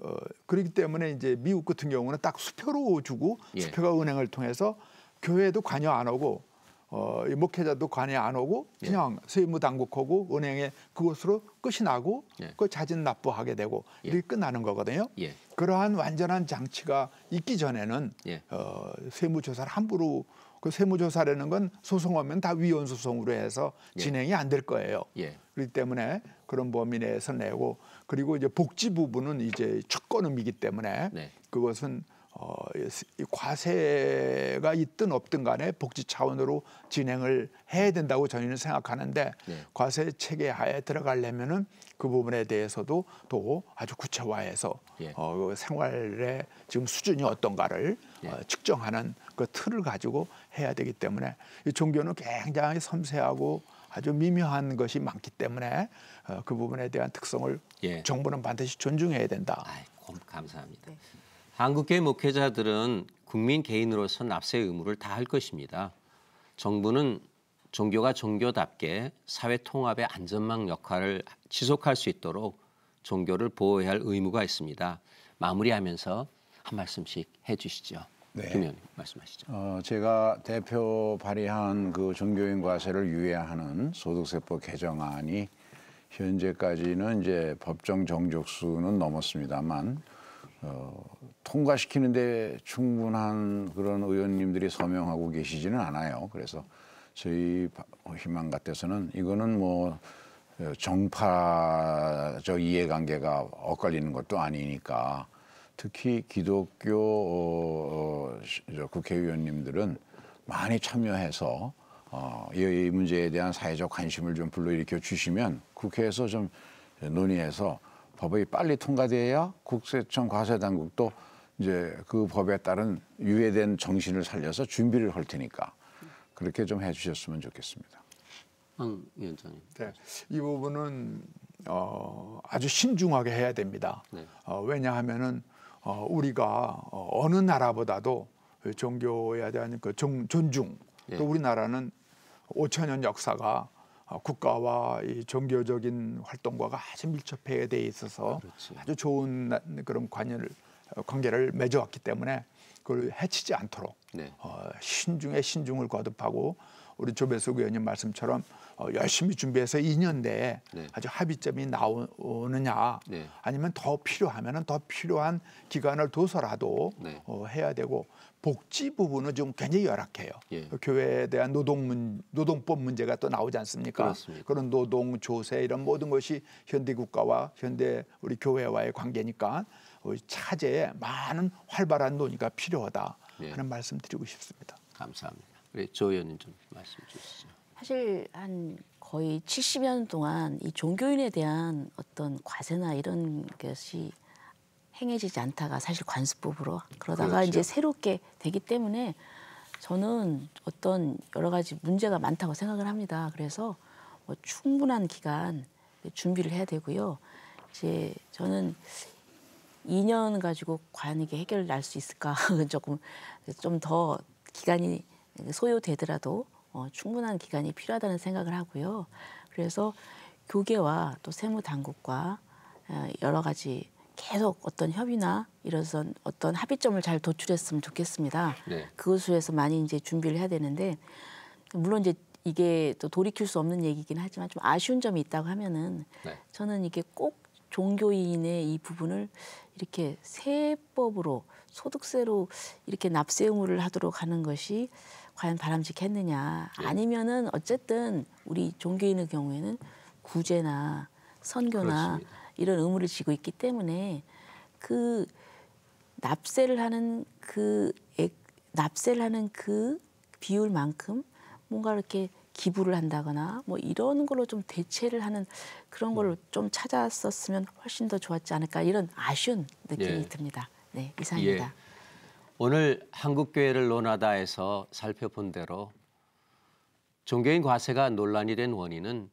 [SPEAKER 4] 어, 그렇기 때문에 이제 미국 같은 경우는 딱 수표로 주고 예. 수표가 은행을 통해서 교회도 관여 안 하고 어, 이 목회자도 관여 안 오고 예. 그냥 예. 세무당국하고 은행에 그것으로 끝이 나고 예. 그 자진 납부하게 되고 예. 이렇게 끝나는 거거든요. 예. 그러한 완전한 장치가 있기 전에는 예. 어, 세무조사를 함부로 그 세무조사라는 건 소송하면 다 위헌 소송으로 해서 예. 진행이 안 될 거예요. 그렇기 때문에 그런 범위 내에서 내고 그리고 이제 복지 부분은 이제 특권 의미이기 때문에 네. 그것은 어, 이 과세가 있든 없든 간에 복지 차원으로 진행을 해야 된다고 저희는 생각하는데 네. 과세 체계 하에 들어가려면은 그 부분에 대해서도 또 아주 구체화해서 예. 어, 그 생활의 지금 수준이 어떤가를 예. 어, 측정하는 그 틀을 가지고 해야 되기 때문에 이 종교는 굉장히 섬세하고 아주 미묘한 것이 많기 때문에 어, 그 부분에 대한 특성을 예. 정부는 반드시 존중해야 된다. 아이, 감사합니다. 네.
[SPEAKER 1] 한국계 목회자들은 국민 개인으로서 납세 의무를 다할 것입니다. 정부는 종교가 종교답게 사회 통합의 안전망 역할을 지속할 수 있도록 종교를 보호해야 할 의무가 있습니다. 마무리하면서 한 말씀씩 해주시죠. 네. 김 의원님 말씀하시죠.
[SPEAKER 3] 어, 제가 대표 발의한 그 종교인 과세를 유예하는 소득세법 개정안이 현재까지는 이제 법정 정족수는 넘었습니다만 어, 통과시키는데 충분한 그런 의원님들이 서명하고 계시지는 않아요. 그래서 저희 뭐 희망 같아서는 이거는 뭐 어, 정파적 이해관계가 엇갈리는 것도 아니니까 특히 기독교 어, 어 국회의원님들은 많이 참여해서 어, 이 문제에 대한 사회적 관심을 좀 불러일으켜 주시면 국회에서 좀 논의해서 법이 빨리 통과돼야 국세청 과세당국도 이제 그 법에 따른 유예된 정신을 살려서 준비를 할 테니까 그렇게 좀 해주셨으면 좋겠습니다.
[SPEAKER 4] 황 위원장님. 네, 이 부분은 어, 아주 신중하게 해야 됩니다. 네. 어, 왜냐하면은 어, 우리가 어, 느 나라보다도 종교에 대한 그 종, 존중 네. 또 우리나라는 5천년 역사가 어, 국가와 이 종교적인 활동과가 아주 밀접해 돼 있어서 그렇지. 아주 좋은 그런 관연을 관계를 맺어왔기 때문에 그걸 해치지 않도록 네. 어, 신중에 신중을 거듭하고 우리 조배석 의원님 말씀처럼 어, 열심히 준비해서 2년 내에 네. 아주 합의점이 나오느냐 네. 아니면 더 필요하면은 더 필요한 기간을 둬서라도 네. 어, 해야 되고 복지 부분은 좀 굉장히 열악해요. 예. 그 교회에 대한 노동문 노동법 문제가 또 나오지 않습니까? 그렇습니다. 그런 노동 조세 이런 모든 것이 현대 국가와 현대 우리 교회와의 관계니까 어, 차제에 많은 활발한 논의가 필요하다 예. 하는 말씀드리고 싶습니다. 감사합니다.
[SPEAKER 1] 우리 조 의원님 좀 말씀 주시죠.
[SPEAKER 2] 사실 한 거의 70년 동안 이 종교인에 대한 어떤 과세나 이런 것이 행해지지 않다가 사실 관습법으로 그러다가 그렇죠. 이제 새롭게 되기 때문에 저는 어떤 여러 가지 문제가 많다고 생각을 합니다. 그래서 뭐 충분한 기간 준비를 해야 되고요. 이제 저는 2년 가지고 과연 이게 해결 날수 있을까 조금 좀 더 기간이 소요되더라도 어, 충분한 기간이 필요하다는 생각을 하고요. 그래서 교계와 또 세무 당국과 어, 여러 가지 계속 어떤 협의나 이런 어떤 합의점을 잘 도출했으면 좋겠습니다. 네. 그것에서 많이 이제 준비를 해야 되는데 물론 이제 이게 또 돌이킬 수 없는 얘기긴 하지만 좀 아쉬운 점이 있다고 하면은 네. 저는 이게 꼭 종교인의 이 부분을 이렇게 세법으로 소득세로 이렇게 납세 의무를 하도록 하는 것이 과연 바람직했느냐 예. 아니면은 어쨌든 우리 종교인의 경우에는 구제나 선교나 그렇습니다. 이런 의무를 지고 있기 때문에 그 납세를 하는 그 액, 납세를 하는 그 비율만큼 뭔가 이렇게 기부를 한다거나 뭐 이런 걸로 좀 대체를 하는 그런 걸로 음. 좀 찾았었으면 훨씬 더 좋았지 않을까 이런 아쉬운 느낌이 예. 듭니다. 네, 이상입니다. 예.
[SPEAKER 1] 오늘 한국교회를 논하다에서 살펴본 대로 종교인 과세가 논란이 된 원인은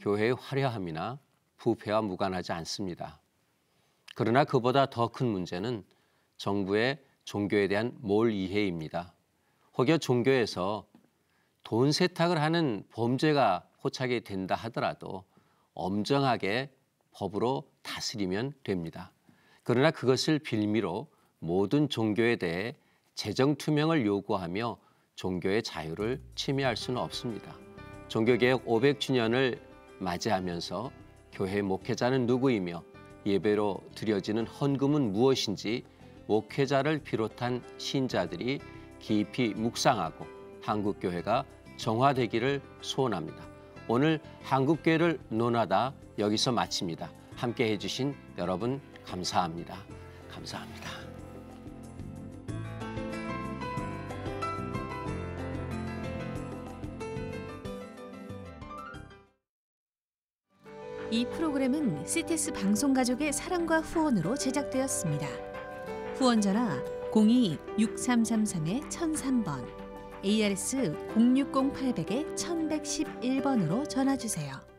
[SPEAKER 1] 교회의 화려함이나 부패와 무관하지 않습니다. 그러나 그보다 더 큰 문제는 정부의 종교에 대한 몰이해입니다. 혹여 종교에서 돈 세탁을 하는 범죄가 포착이 된다 하더라도 엄정하게 법으로 다스리면 됩니다. 그러나 그것을 빌미로 모든 종교에 대해 재정 투명을 요구하며 종교의 자유를 침해할 수는 없습니다. 종교개혁 500주년을 맞이하면서 교회 목회자는 누구이며 예배로 드려지는 헌금은 무엇인지 목회자를 비롯한 신자들이 깊이 묵상하고 한국교회가 정화되기를 소원합니다. 오늘 한국교회를 논하다 여기서 마칩니다. 함께 해주신 여러분 감사합니다. 감사합니다.
[SPEAKER 2] 이 프로그램은 CTS 방송가족의 사랑과 후원으로 제작되었습니다. 후원전화 02-6333-1003번 ARS 060-800-1111번으로 전화 주세요.